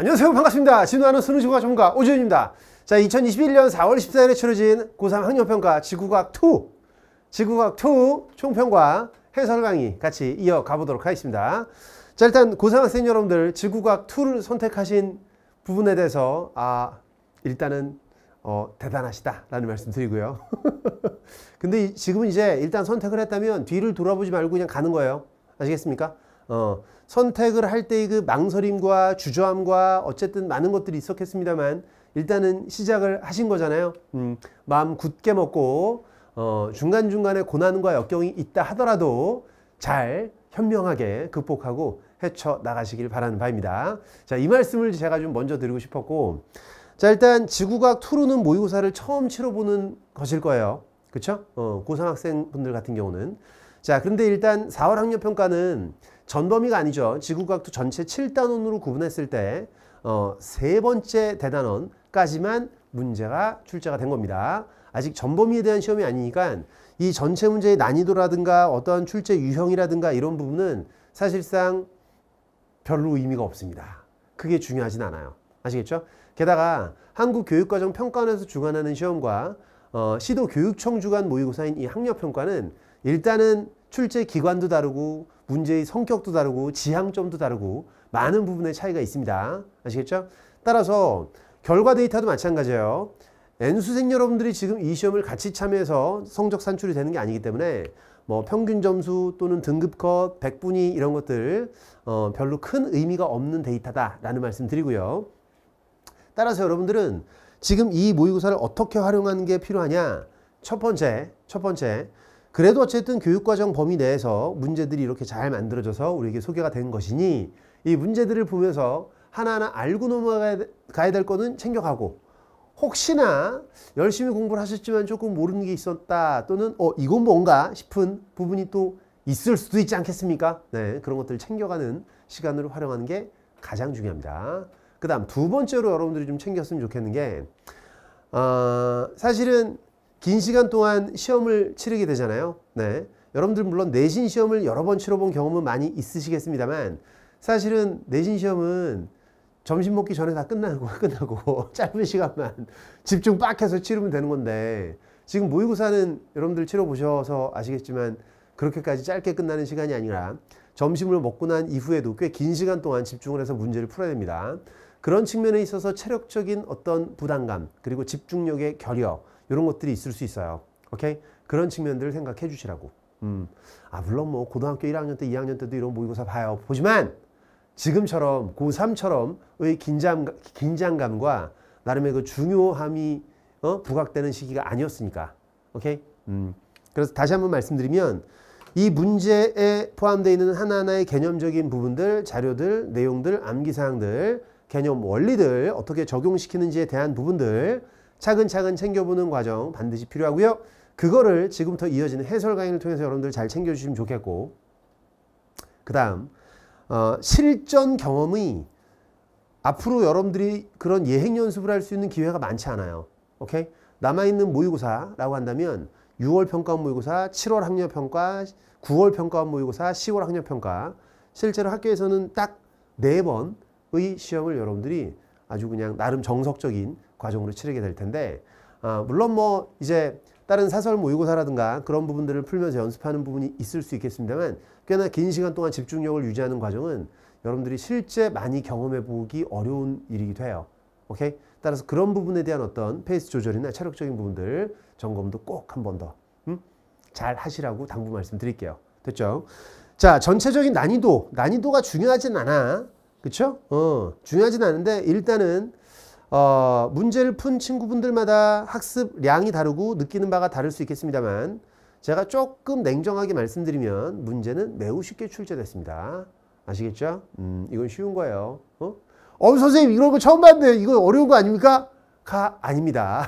안녕하세요 반갑습니다 진화하는 수능지구학 전문가 오지훈입니다 자 2021년 4월 14일에 치러진 고3 학년평가 지구과학2 지구과학2 총평과 해설 강의 같이 이어가 보도록 하겠습니다 자 일단 고3 학생 여러분들 지구과학2를 선택하신 부분에 대해서 아 일단은 어, 대단하시다 라는 말씀 드리고요 근데 지금은 이제 일단 선택을 했다면 뒤를 돌아보지 말고 그냥 가는 거예요 아시겠습니까 어, 선택을 할 때의 그 망설임과 주저함과 어쨌든 많은 것들이 있었겠습니다만 일단은 시작을 하신 거잖아요. 음, 마음 굳게 먹고 어, 중간중간에 고난과 역경이 있다 하더라도 잘 현명하게 극복하고 헤쳐 나가시길 바라는 바입니다. 자, 이 말씀을 제가 좀 먼저 드리고 싶었고 자, 일단 지구과학 2로는 모의고사를 처음 치러보는 것일 거예요. 그렇죠? 어, 고3 학생분들 같은 경우는 자, 그런데 일단 4월 학력평가는 전범위가 아니죠. 지구과학도 전체 7단원으로 구분했을 때 어, 세 번째 대단원까지만 문제가 출제가 된 겁니다. 아직 전범위에 대한 시험이 아니니까 이 전체 문제의 난이도라든가 어떠한 출제 유형이라든가 이런 부분은 사실상 별로 의미가 없습니다. 그게 중요하진 않아요. 아시겠죠? 게다가 한국교육과정 평가원에서 주관하는 시험과 어, 시도 교육청 주관 모의고사인 이 학력평가는 일단은 출제 기관도 다르고 문제의 성격도 다르고 지향점도 다르고 많은 부분의 차이가 있습니다. 아시겠죠? 따라서 결과 데이터도 마찬가지예요. N수생 여러분들이 지금 이 시험을 같이 참여해서 성적 산출이 되는 게 아니기 때문에 뭐 평균 점수 또는 등급컷, 백분위 이런 것들 어 별로 큰 의미가 없는 데이터다라는 말씀 드리고요. 따라서 여러분들은 지금 이 모의고사를 어떻게 활용하는 게 필요하냐? 첫 번째, 첫 번째, 그래도 어쨌든 교육과정 범위 내에서 문제들이 이렇게 잘 만들어져서 우리에게 소개가 된 것이니 이 문제들을 보면서 하나하나 알고 넘어가야 될 거는 챙겨가고 혹시나 열심히 공부를 하셨지만 조금 모르는 게 있었다 또는 어 이건 뭔가 싶은 부분이 또 있을 수도 있지 않겠습니까? 네 그런 것들을 챙겨가는 시간을 활용하는 게 가장 중요합니다. 그 다음 두 번째로 여러분들이 좀 챙겼으면 좋겠는 게 어, 사실은 긴 시간 동안 시험을 치르게 되잖아요. 네. 여러분들 물론 내신 시험을 여러 번 치러본 경험은 많이 있으시겠습니다만 사실은 내신 시험은 점심 먹기 전에 다 끝나고 끝나고 짧은 시간만 집중 빡 해서 치르면 되는 건데 지금 모의고사는 여러분들 치러보셔서 아시겠지만 그렇게까지 짧게 끝나는 시간이 아니라 점심을 먹고 난 이후에도 꽤 긴 시간 동안 집중을 해서 문제를 풀어야 됩니다. 그런 측면에 있어서 체력적인 어떤 부담감 그리고 집중력의 결여 이런 것들이 있을 수 있어요. 오케이 그런 측면들을 생각해 주시라고. 음. 아 물론 뭐 고등학교 1학년 때 2학년 때도 이런 모의고사 봐요. 보지만 지금처럼 고3처럼의 긴장, 긴장감과 나름의 그 중요함이 어? 부각되는 시기가 아니었으니까. 오케이? 음. 그래서 다시 한번 말씀드리면 이 문제에 포함되어 있는 하나하나의 개념적인 부분들, 자료들, 내용들, 암기사항들 개념 원리들 어떻게 적용시키는지에 대한 부분들 차근차근 챙겨보는 과정 반드시 필요하고요. 그거를 지금부터 이어지는 해설 강의를 통해서 여러분들 잘 챙겨주시면 좋겠고 그 다음 어, 실전 경험이 앞으로 여러분들이 그런 예행 연습을 할 수 있는 기회가 많지 않아요. 오케이? 남아있는 모의고사라고 한다면 6월 평가원 모의고사, 7월 학력 평가, 9월 평가원 모의고사, 10월 학력 평가 실제로 학교에서는 딱 4번 의 시험을 여러분들이 아주 그냥 나름 정석적인 과정으로 치르게 될 텐데 아, 물론 뭐 이제 다른 사설 모의고사라든가 그런 부분들을 풀면서 연습하는 부분이 있을 수 있겠습니다만 꽤나 긴 시간 동안 집중력을 유지하는 과정은 여러분들이 실제 많이 경험해 보기 어려운 일이기도 해요. 오케이? 따라서 그런 부분에 대한 어떤 페이스 조절이나 체력적인 부분들 점검도 꼭 한 번 더. 음? 잘 하시라고 당부 말씀드릴게요. 됐죠? 자, 전체적인 난이도, 난이도가 중요하진 않아. 그렇죠 어, 중요하진 않은데 일단은 어, 문제를 푼 친구분들마다 학습량이 다르고 느끼는 바가 다를 수 있겠습니다만 제가 조금 냉정하게 말씀드리면 문제는 매우 쉽게 출제됐습니다. 아시겠죠? 음, 이건 쉬운 거예요. 어? 어 선생님 이런 거 처음 봤네데 이거 어려운 거 아닙니까? 가 아닙니다.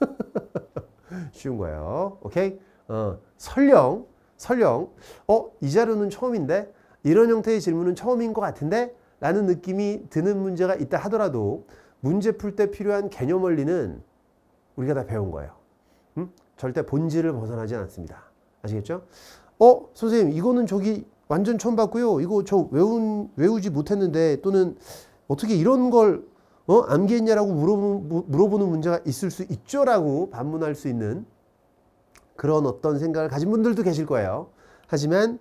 쉬운 거예요. 오케이? 어, 설령 설령 어 이 자료는 처음인데 이런 형태의 질문은 처음인 것 같은데 라는 느낌이 드는 문제가 있다 하더라도 문제 풀 때 필요한 개념 원리는 우리가 다 배운 거예요. 음? 절대 본질을 벗어나지 않습니다. 아시겠죠? 어, 선생님, 이거는 저기 완전 처음 봤고요. 이거 저 외운, 외우지 못했는데 또는 어떻게 이런 걸 어? 암기했냐라고 물어보, 물어보는 문제가 있을 수 있죠? 라고 반문할 수 있는 그런 어떤 생각을 가진 분들도 계실 거예요. 하지만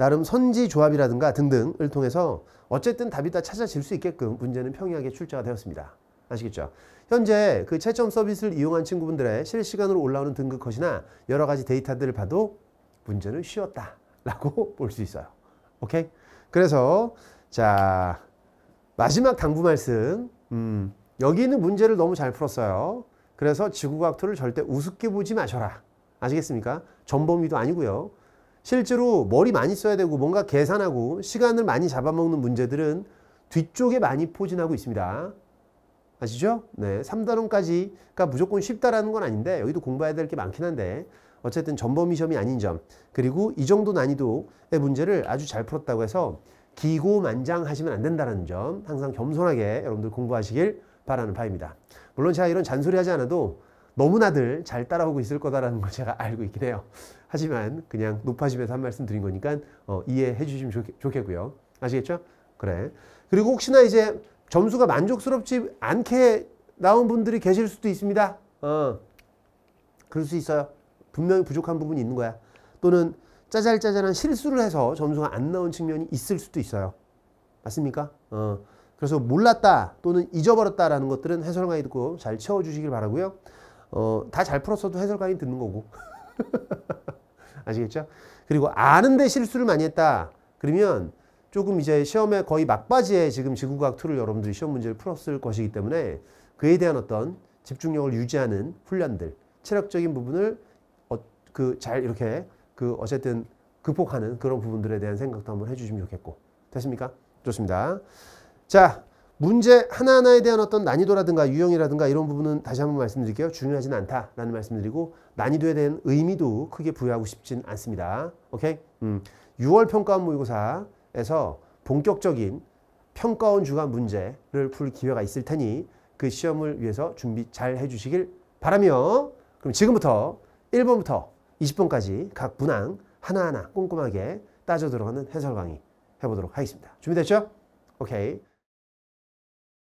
나름 선지 조합이라든가 등등을 통해서 어쨌든 답이 다 찾아질 수 있게끔 문제는 평이하게 출제가 되었습니다. 아시겠죠? 현재 그 채점 서비스를 이용한 친구분들의 실시간으로 올라오는 등급 컷이나 여러 가지 데이터들을 봐도 문제는 쉬웠다라고 볼 수 있어요. 오케이? 그래서 자 마지막 당부 말씀 음, 여기 있는 문제를 너무 잘 풀었어요. 그래서 지구과학토를 절대 우습게 보지 마셔라. 아시겠습니까? 전범위도 아니고요. 실제로 머리 많이 써야 되고 뭔가 계산하고 시간을 많이 잡아먹는 문제들은 뒤쪽에 많이 포진하고 있습니다. 아시죠? 네, 3단원까지가 무조건 쉽다라는 건 아닌데 여기도 공부해야 될 게 많긴 한데 어쨌든 전범위 시험이 아닌 점 그리고 이 정도 난이도의 문제를 아주 잘 풀었다고 해서 기고만장하시면 안 된다는 점 항상 겸손하게 여러분들 공부하시길 바라는 바입니다. 물론 제가 이런 잔소리 하지 않아도 너무나들 잘 따라오고 있을 거다라는 걸 제가 알고 있긴 해요. 하지만 그냥 높아지면서 한 말씀 드린 거니까 어, 이해해 주시면 좋겠, 고요 아시겠죠? 그래. 그리고 혹시나 이제 점수가 만족스럽지 않게 나온 분들이 계실 수도 있습니다. 어, 그럴 수 있어요. 분명히 부족한 부분이 있는 거야. 또는 짜잘짜잘한 실수를 해서 점수가 안 나온 측면이 있을 수도 있어요. 맞습니까? 어, 그래서 몰랐다 또는 잊어버렸다라는 것들은 해설 강의 듣고 잘 채워주시길 바라고요. 어, 다 잘 풀었어도 해설 강의 듣는 거고. 아시겠죠? 그리고 아는데 실수를 많이 했다. 그러면 조금 이제 시험에 거의 막바지에 지금 지구과학2를 여러분들이 시험 문제를 풀었을 것이기 때문에 그에 대한 어떤 집중력을 유지하는 훈련들, 체력적인 부분을 어, 그 잘 이렇게 그 어쨌든 극복하는 그런 부분들에 대한 생각도 한번 해주시면 좋겠고. 됐습니까? 좋습니다. 자, 문제 하나하나에 대한 어떤 난이도라든가 유형이라든가 이런 부분은 다시 한번 말씀드릴게요. 중요하진 않다라는 말씀드리고 난이도에 대한 의미도 크게 부여하고 싶진 않습니다. 오케이? 음. 6월 평가원 모의고사에서 본격적인 평가원 주간 문제를 풀 기회가 있을 테니 그 시험을 위해서 준비 잘 해주시길 바라며 그럼 지금부터 1번부터 20번까지 각문항 하나하나 꼼꼼하게 따져 들어가는 해설 강의 해보도록 하겠습니다. 준비됐죠? 오케이.